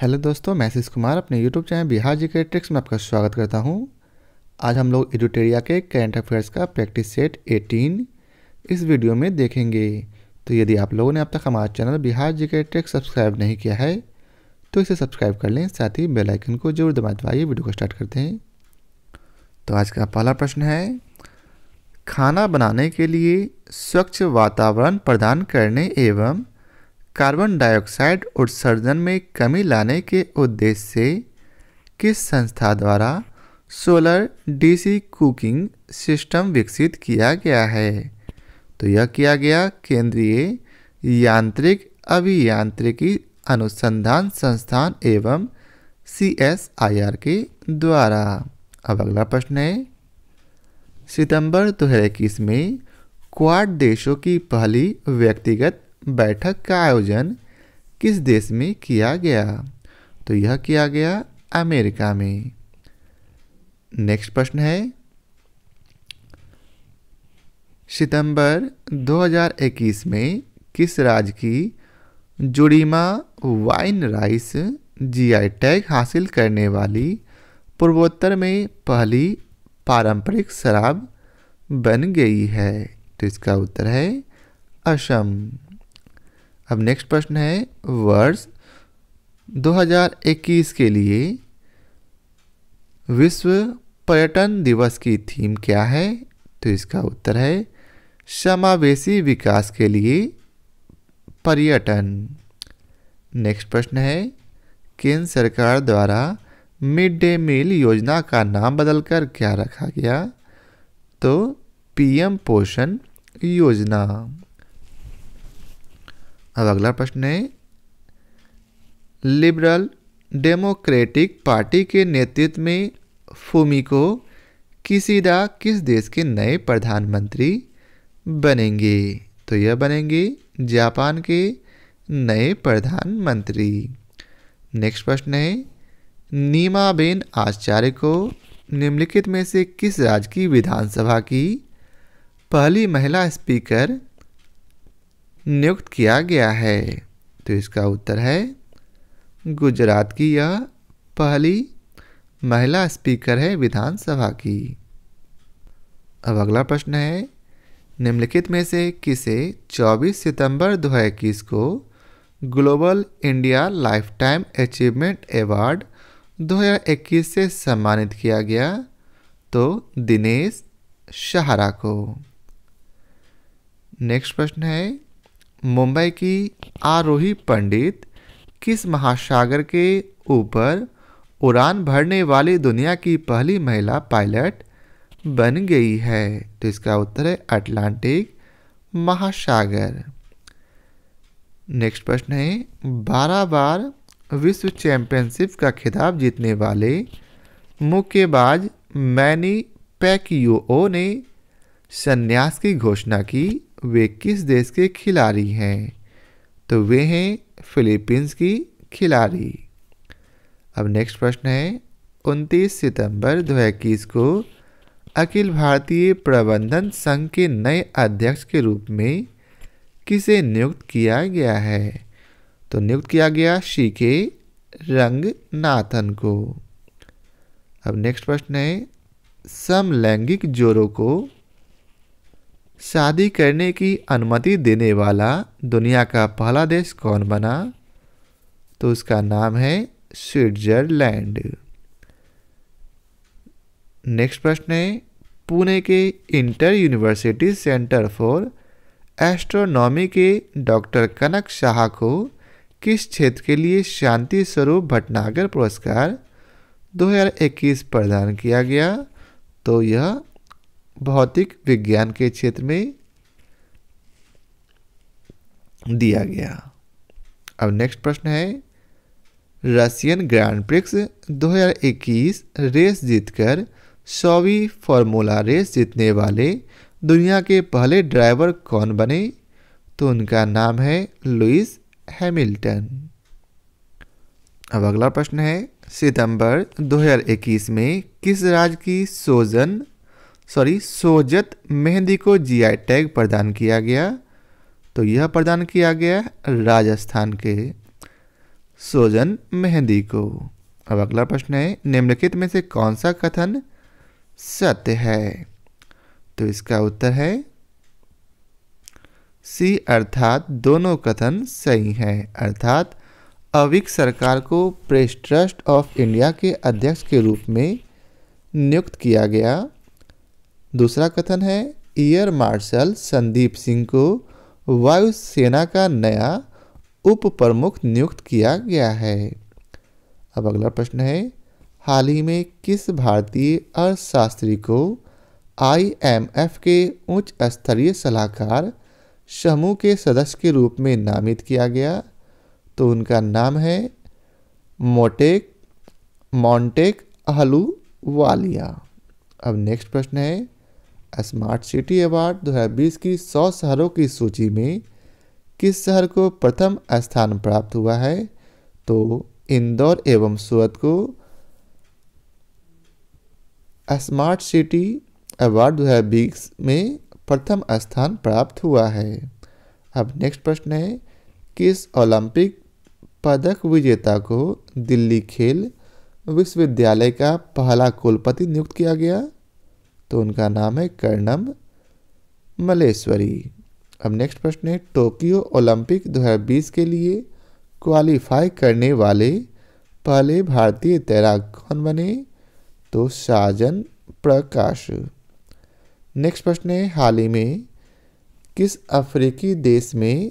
hello दोस्तों मैं शिश कुमार अपने यूट्यूब चैनल बिहार जी के ट्रिक्स में आपका स्वागत करता हूं आज हम लोग एडुटेरिया के करेंट अफेयर्स का प्रैक्टिस सेट 18 इस वीडियो में देखेंगे तो यदि आप लोगों ने अब तक हमारा चैनल बिहार जी के ट्रिक्स सब्सक्राइब नहीं किया है तो इसे सब्सक्राइब कर लें साथ ही बेलाइकन को जरूर दबा दबाइए वीडियो को स्टार्ट करते हैं तो आज का पहला प्रश्न है खाना बनाने के लिए स्वच्छ वातावरण प्रदान करने एवं कार्बन डाइऑक्साइड उत्सर्जन में कमी लाने के उद्देश्य से किस संस्था द्वारा सोलर डीसी कुकिंग सिस्टम विकसित किया गया है तो यह किया गया केंद्रीय यांत्रिक अभियांत्रिकी अनुसंधान संस्थान एवं सी एस आई आर के द्वारा अब अगला प्रश्न है सितंबर दो हज़ार इक्कीस में क्वाड देशों की पहली व्यक्तिगत बैठक का आयोजन किस देश में किया गया तो यह किया गया अमेरिका में नेक्स्ट प्रश्न है सितंबर 2021 में किस राज्य की Judima wine rice GI tag हासिल करने वाली पूर्वोत्तर में पहली पारंपरिक शराब बन गई है तो इसका उत्तर है असम अब नेक्स्ट प्रश्न है वर्ष 2021 के लिए विश्व पर्यटन दिवस की थीम क्या है तो इसका उत्तर है समावेशी विकास के लिए पर्यटन नेक्स्ट प्रश्न है केंद्र सरकार द्वारा मिड डे मील योजना का नाम बदलकर क्या रखा गया तो पीएम पोषण योजना अब अगला प्रश्न है लिबरल डेमोक्रेटिक पार्टी के नेतृत्व में फूमिको किसीदा किस देश के नए प्रधानमंत्री बनेंगे तो यह बनेंगे जापान के नए प्रधानमंत्री नेक्स्ट प्रश्न है नीमाबेन आचार्य को निम्नलिखित में से किस राज्य की विधानसभा की पहली महिला स्पीकर नियुक्त किया गया है तो इसका उत्तर है गुजरात की यह पहली महिला स्पीकर है विधानसभा की अब अगला प्रश्न है निम्नलिखित में से किसे 24 सितंबर 2021 को global India lifetime achievement award 2021 से सम्मानित किया गया तो दिनेश शाहरा को नेक्स्ट प्रश्न है मुंबई की आरोही पंडित किस महासागर के ऊपर उड़ान भरने वाली दुनिया की पहली महिला पायलट बन गई है तो इसका उत्तर है अटलांटिक महासागर नेक्स्ट प्रश्न है बारह बार विश्व चैंपियनशिप का खिताब जीतने वाले मुक्केबाज मैनी पैकियो ने संन्यास की घोषणा की वे किस देश के खिलाड़ी हैं तो वे हैं फिलीपींस की खिलाड़ी अब नेक्स्ट प्रश्न है 29 सितंबर 2021 को अखिल भारतीय प्रबंधन संघ के नए अध्यक्ष के रूप में किसे नियुक्त किया गया है तो नियुक्त किया गया शी के रंगनाथन को अब नेक्स्ट प्रश्न है समलैंगिक जोरों को शादी करने की अनुमति देने वाला दुनिया का पहला देश कौन बना तो उसका नाम है स्विट्जरलैंड नेक्स्ट प्रश्न है पुणे के inter university centre for astronomy के डॉक्टर कनक शाह को किस क्षेत्र के लिए शांति स्वरूप भटनागर पुरस्कार 2021 प्रदान किया गया तो यह भौतिक विज्ञान के क्षेत्र में दिया गया अब नेक्स्ट प्रश्न है रशियन ग्रैंड प्रिक्स 2021 रेस जीतकर सौवी फॉर्मूला रेस जीतने वाले दुनिया के पहले ड्राइवर कौन बने तो उनका नाम है लुइस हैमिल्टन अब अगला प्रश्न है सितंबर 2021 में किस राज्य की सोजन सॉरी सोजत मेहंदी को जीआई टैग प्रदान किया गया तो यह प्रदान किया गया राजस्थान के सोजन मेहंदी को अब अगला प्रश्न है निम्नलिखित में से कौन सा कथन सत्य है तो इसका उत्तर है सी अर्थात दोनों कथन सही हैं अर्थात अविक सरकार को प्रेस ट्रस्ट ऑफ इंडिया के अध्यक्ष के रूप में नियुक्त किया गया दूसरा कथन है एयर मार्शल संदीप सिंह को वायुसेना का नया उप प्रमुख नियुक्त किया गया है अब अगला प्रश्न है हाल ही में किस भारतीय अर्थशास्त्री को आईएमएफ के उच्च स्तरीय सलाहकार समूह के सदस्य के रूप में नामित किया गया तो उनका नाम है मोटेक मॉन्टेक अहलू वालिया अब नेक्स्ट प्रश्न है स्मार्ट सिटी अवार्ड 2020 की 100 शहरों की सूची में किस शहर को प्रथम स्थान प्राप्त हुआ है तो इंदौर एवं सूरत को स्मार्ट सिटी अवार्ड 2020 में प्रथम स्थान प्राप्त हुआ है अब नेक्स्ट प्रश्न है किस ओलंपिक पदक विजेता को दिल्ली खेल विश्वविद्यालय का पहला कुलपति नियुक्त किया गया तो उनका नाम है कर्णम मलेश्वरी अब नेक्स्ट प्रश्न है टोक्यो ओलंपिक 2020 के लिए क्वालिफाई करने वाले पहले भारतीय तैराक कौन बने तो साजन प्रकाश नेक्स्ट प्रश्न है हाल ही में किस अफ्रीकी देश में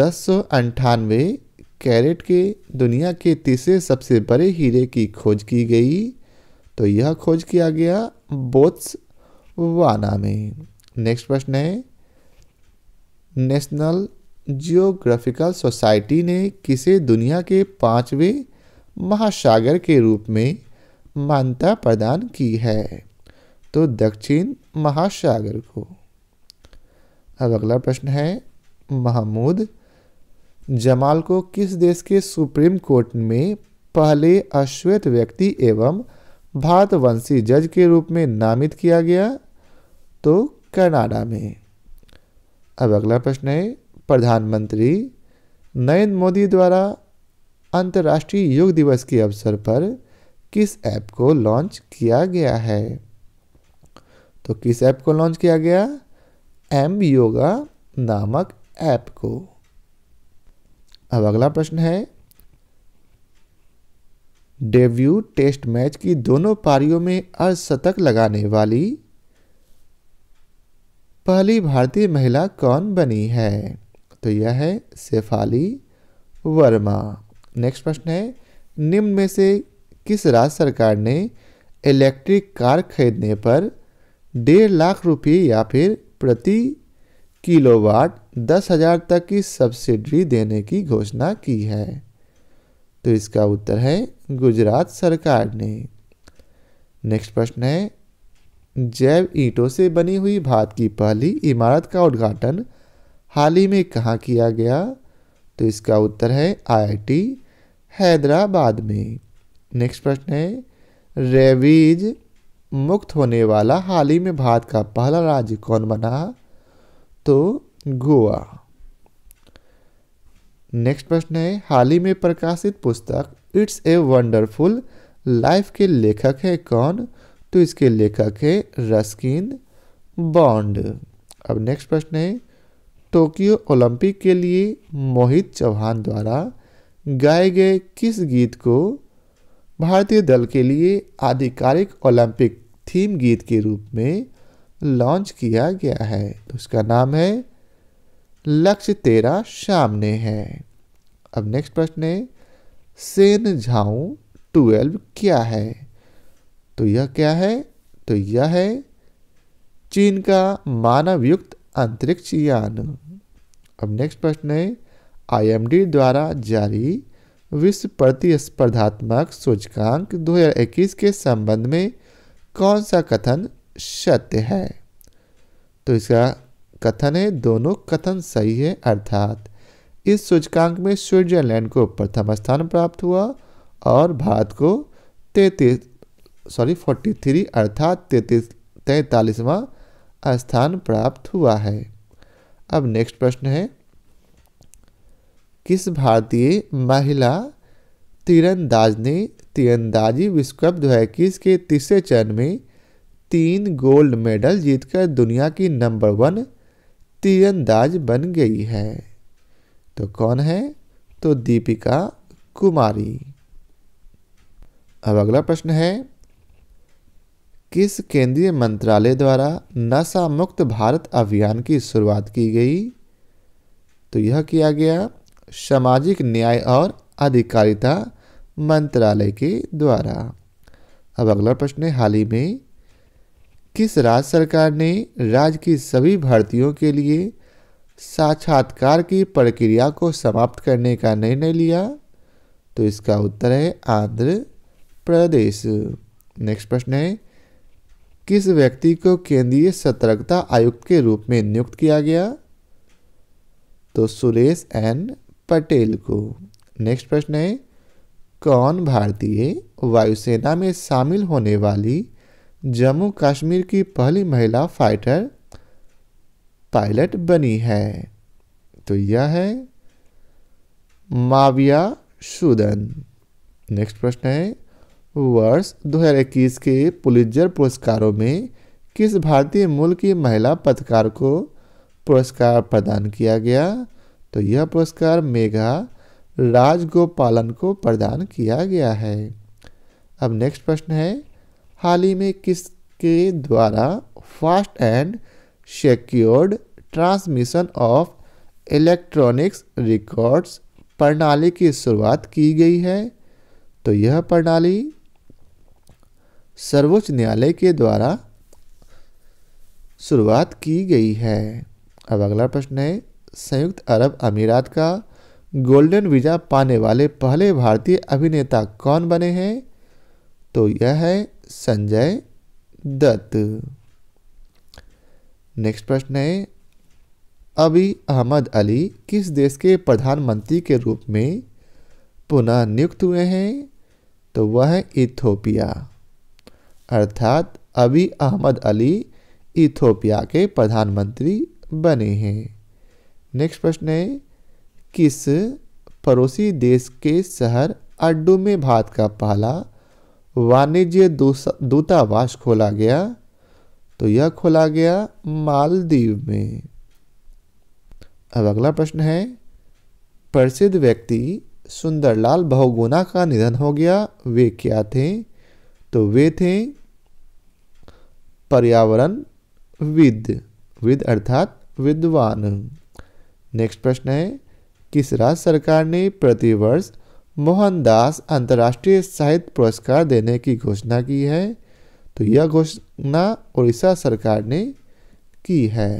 दस सौ अंठानवे कैरेट के दुनिया के तीसरे सबसे बड़े हीरे की खोज की गई तो यह खोज किया गया बोत्स वाना में नेक्स्ट प्रश्न है नेशनल जियोग्राफिकल सोसाइटी ने किसे दुनिया के पांचवें महासागर के रूप में मान्यता प्रदान की है तो दक्षिण महासागर को अब अगला प्रश्न है महमूद जमाल को किस देश के सुप्रीम कोर्ट में पहले अश्वेत व्यक्ति एवं भारतवंशी जज के रूप में नामित किया गया तो कनाडा में अब अगला प्रश्न है प्रधानमंत्री नरेंद्र मोदी द्वारा अंतर्राष्ट्रीय योग दिवस के अवसर पर किस ऐप को लॉन्च किया गया है तो किस ऐप को लॉन्च किया गया एम योगा नामक ऐप को अब अगला प्रश्न है डेब्यू टेस्ट मैच की दोनों पारियों में अर्धशतक लगाने वाली पहली भारतीय महिला कौन बनी है तो यह है शेफाली वर्मा नेक्स्ट प्रश्न है निम्न में से किस राज्य सरकार ने इलेक्ट्रिक कार खरीदने पर डेढ़ लाख रुपये या फिर प्रति किलोवाट दस हजार तक की सब्सिडी देने की घोषणा की है तो इसका उत्तर है गुजरात सरकार ने नेक्स्ट प्रश्न है जैव ईंटों से बनी हुई भारत की पहली इमारत का उद्घाटन हाल ही में कहाँ किया गया तो इसका उत्तर है आईआईटी हैदराबाद में नेक्स्ट प्रश्न है रेवीज मुक्त होने वाला हाल ही में भारत का पहला राज्य कौन बना तो गोवा नेक्स्ट प्रश्न है हाल ही में प्रकाशित पुस्तक इट्स ए वंडरफुल लाइफ के लेखक है कौन तो इसके लेखक है रस्किन बॉन्ड अब नेक्स्ट प्रश्न है टोक्यो ओलंपिक के लिए मोहित चौहान द्वारा गाए गए किस गीत को भारतीय दल के लिए आधिकारिक ओलंपिक थीम गीत के रूप में लॉन्च किया गया है तो उसका नाम है लक्ष्य तेरा सामने है अब नेक्स्ट प्रश्न है सेन झाऊ ट्वेल्व क्या है तो यह क्या है तो यह है चीन का मानवयुक्त अंतरिक्ष यान अब नेक्स्ट प्रश्न है आईएमडी द्वारा जारी विश्व प्रतिस्पर्धात्मक सूचकांक 2021 के संबंध में कौन सा कथन सत्य है तो इसका कथन है दोनों कथन सही है अर्थात इस सूचकांक में स्विट्जरलैंड को प्रथम स्थान प्राप्त हुआ और भारत को तैतीस सॉरी फोर्टी थ्री अर्थात तैतीस तैतालीसवा स्थान प्राप्त हुआ है अब नेक्स्ट प्रश्न है किस भारतीय महिला तीरंदाज ने तीरंदाजी विश्व कप दो हज़ार इक्कीस के तीसरे चरण में तीन गोल्ड मेडल जीतकर दुनिया की नंबर वन तीरंदाज बन गई है तो कौन है तो दीपिका कुमारी अब अगला प्रश्न है किस केंद्रीय मंत्रालय द्वारा नशा मुक्त भारत अभियान की शुरुआत की गई तो यह किया गया सामाजिक न्याय और अधिकारिता मंत्रालय के द्वारा अब अगला प्रश्न है हाल ही में किस राज्य सरकार ने राज्य की सभी भर्तियों के लिए साक्षात्कार की प्रक्रिया को समाप्त करने का निर्णय लिया तो इसका उत्तर है आंध्र प्रदेश नेक्स्ट प्रश्न है किस व्यक्ति को केंद्रीय सतर्कता आयुक्त के रूप में नियुक्त किया गया तो सुरेश एन पटेल को नेक्स्ट प्रश्न है कौन भारतीय वायुसेना में शामिल होने वाली जम्मू कश्मीर की पहली महिला फाइटर पायलट बनी है तो यह है माविया सुदन नेक्स्ट प्रश्न है वर्ष 2021 के पुलिजर पुरस्कारों में किस भारतीय मूल की महिला पत्रकार को पुरस्कार प्रदान किया गया तो यह पुरस्कार मेघा राजगोपालन को प्रदान किया गया है अब नेक्स्ट प्रश्न है हाल ही में किसके द्वारा fast and secured transmission of electronics records प्रणाली की शुरुआत की गई है तो यह प्रणाली सर्वोच्च न्यायालय के द्वारा शुरुआत की गई है अब अगला प्रश्न है संयुक्त अरब अमीरात का गोल्डन वीज़ा पाने वाले पहले भारतीय अभिनेता कौन बने हैं तो यह है संजय दत्त नेक्स्ट प्रश्न है अभी अहमद अली किस देश के प्रधानमंत्री के रूप में पुनः नियुक्त हुए हैं तो वह है इथोपिया अर्थात अभी अहमद अली इथोपिया के प्रधानमंत्री बने हैं नेक्स्ट प्रश्न है किस पड़ोसी देश के शहर अड्डू में भारत का पहला वाणिज्य दूतावास खोला गया तो यह खोला गया मालदीव में अब अगला प्रश्न है प्रसिद्ध व्यक्ति सुंदरलाल बहुगुना का निधन हो गया वे क्या थे तो वे थे पर्यावरण विद विद अर्थात विद्वान नेक्स्ट प्रश्न है किस राज्य सरकार ने प्रतिवर्ष मोहनदास अंतर्राष्ट्रीय साहित्य पुरस्कार देने की घोषणा की है तो यह घोषणा उड़ीसा सरकार ने की है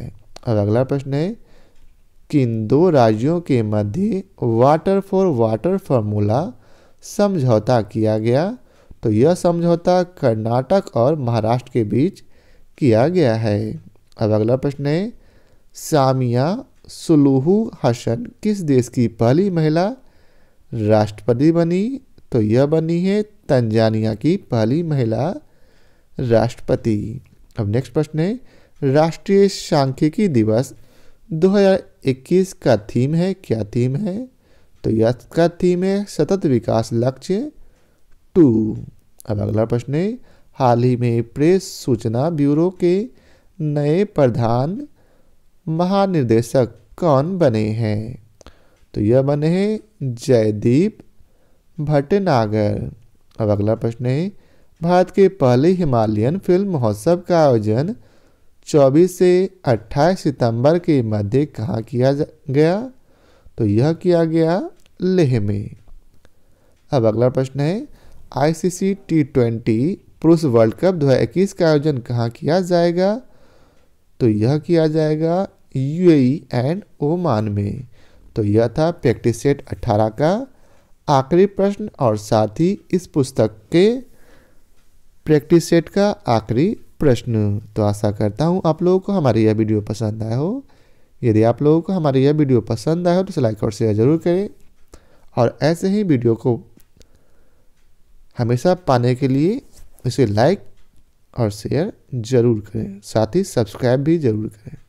अब अगला प्रश्न है कि इन दो राज्यों के मध्य वाटर फॉर वाटर फॉर्मूला समझौता किया गया तो यह समझौता कर्नाटक और महाराष्ट्र के बीच किया गया है अब अगला प्रश्न है सामिया सुलूहू हसन किस देश की पहली महिला राष्ट्रपति बनी तो यह बनी है तंजानिया की पहली महिला राष्ट्रपति अब नेक्स्ट प्रश्न है राष्ट्रीय सांख्यिकी दिवस 2021 का थीम है क्या थीम है तो इसका थीम है सतत विकास लक्ष्य टू अब अगला प्रश्न है हाल ही में प्रेस सूचना ब्यूरो के नए प्रधान महानिदेशक कौन बने हैं तो यह बने हैं जयदीप भट्टनागर अब अगला प्रश्न है भारत के पहले हिमालयन फिल्म महोत्सव का आयोजन 24 से 28 सितंबर के मध्य कहाँ किया गया तो यह किया गया लेह में अब अगला प्रश्न है आईसीसी टी ट्वेंटी पुरुष वर्ल्ड कप दो का आयोजन कहाँ किया जाएगा तो यह किया जाएगा यूएई एंड ओमान में तो यह था प्रैक्टिस सेट 18 का आखिरी प्रश्न और साथ ही इस पुस्तक के प्रैक्टिस सेट का आखिरी प्रश्न तो आशा करता हूँ आप लोगों को हमारी यह वीडियो पसंद आया हो यदि आप लोगों को हमारी यह वीडियो पसंद आया हो तो लाइक और शेयर ज़रूर करें और ऐसे ही वीडियो को हमेशा पाने के लिए इसे लाइक और शेयर ज़रूर करें साथ ही सब्सक्राइब भी ज़रूर करें